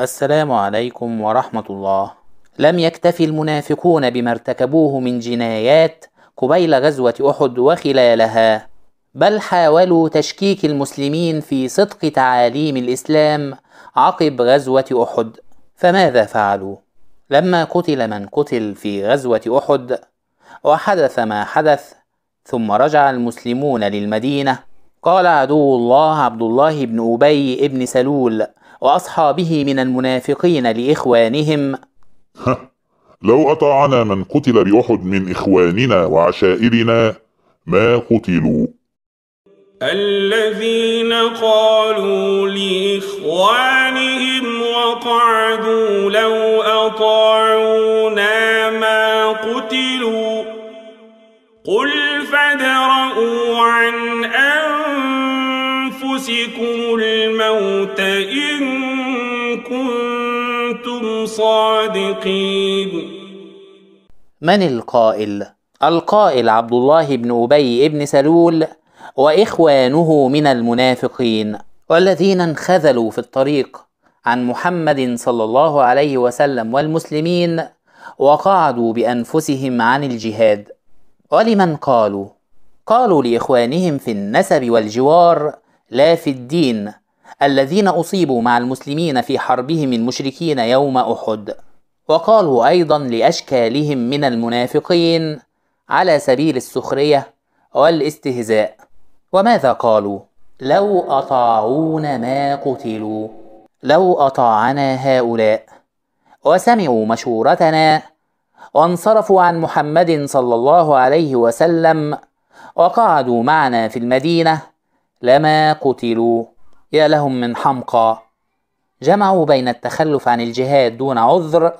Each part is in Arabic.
السلام عليكم ورحمة الله لم يكتف المنافقون بما ارتكبوه من جنايات قبيل غزوة أحد وخلالها بل حاولوا تشكيك المسلمين في صدق تعاليم الإسلام عقب غزوة أحد فماذا فعلوا؟ لما قتل من قتل في غزوة أحد وحدث ما حدث ثم رجع المسلمون للمدينة قال عدو الله عبد الله بن أبي بن سلول وأصحابه من المنافقين لإخوانهم لو أطاعنا من قتل بأحد من إخواننا وعشائرنا ما قتلوا الذين قالوا لإخوانهم وقعدوا لو أطاعونا ما قتلوا قل فادرؤوا عن أنفسكم الموت إذ كنتم صادقين من القائل القائل عبد الله بن ابي بن سلول واخوانه من المنافقين والذين انخذلوا في الطريق عن محمد صلى الله عليه وسلم والمسلمين وقعدوا بانفسهم عن الجهاد ولمن قالوا قالوا لاخوانهم في النسب والجوار لا في الدين الذين أصيبوا مع المسلمين في حربهم المشركين يوم أحد وقالوا أيضا لأشكالهم من المنافقين على سبيل السخرية والاستهزاء وماذا قالوا؟ لو أطاعون ما قتلوا لو أطاعنا هؤلاء وسمعوا مشورتنا وانصرفوا عن محمد صلى الله عليه وسلم وقعدوا معنا في المدينة لما قتلوا يا لهم من حمقى جمعوا بين التخلف عن الجهاد دون عذر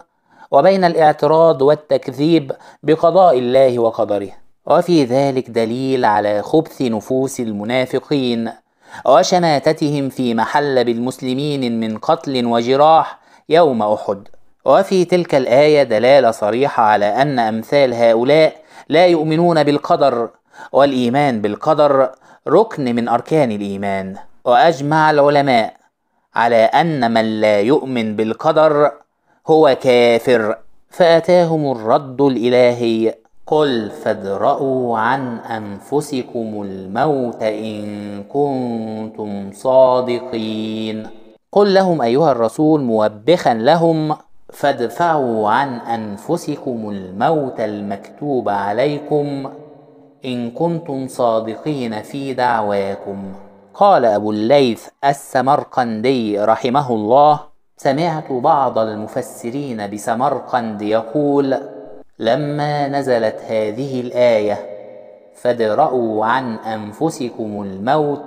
وبين الاعتراض والتكذيب بقضاء الله وقدره وفي ذلك دليل على خبث نفوس المنافقين وشماتتهم في محل بالمسلمين من قتل وجراح يوم احد وفي تلك الايه دلاله صريحه على ان امثال هؤلاء لا يؤمنون بالقدر والايمان بالقدر ركن من اركان الايمان وأجمع العلماء على أن من لا يؤمن بالقدر هو كافر فأتاهم الرد الإلهي قل فادرؤوا عن أنفسكم الموت إن كنتم صادقين قل لهم أيها الرسول موبخا لهم فادفعوا عن أنفسكم الموت المكتوب عليكم إن كنتم صادقين في دعواكم قال أبو الليث السمرقندي رحمه الله سمعت بعض المفسرين بسمرقند يقول لما نزلت هذه الآية فادرأوا عن أنفسكم الموت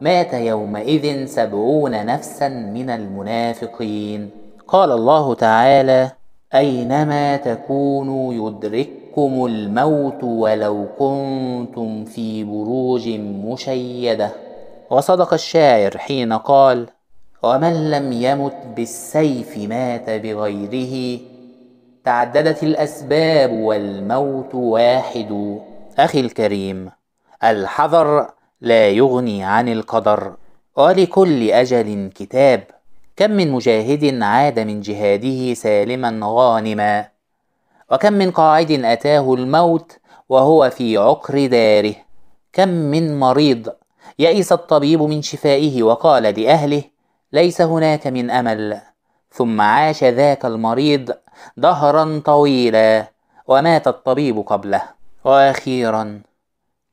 مات يومئذ سبعون نفسا من المنافقين قال الله تعالى أينما تكونوا يدرككم الموت ولو كنتم في بروج مشيده وصدق الشاعر حين قال ومن لم يمت بالسيف مات بغيره تعددت الاسباب والموت واحد اخي الكريم الحذر لا يغني عن القدر ولكل اجل كتاب كم من مجاهد عاد من جهاده سالما غانما وكم من قاعد اتاه الموت وهو في عقر داره كم من مريض يئس الطبيب من شفائه وقال لأهله ليس هناك من أمل ثم عاش ذاك المريض دهرا طويلا ومات الطبيب قبله وأخيرا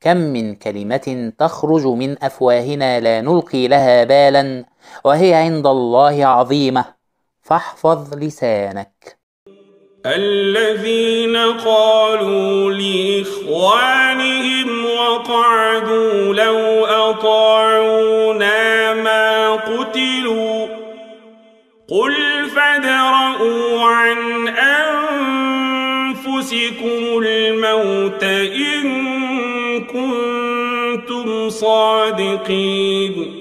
كم من كلمة تخرج من أفواهنا لا نلقي لها بالا وهي عند الله عظيمة فاحفظ لسانك الذين قالوا لإخوانهم وقعدوا لو أطاعونا ما قتلوا قل فادرءوا عن أنفسكم الموت إن كنتم صادقين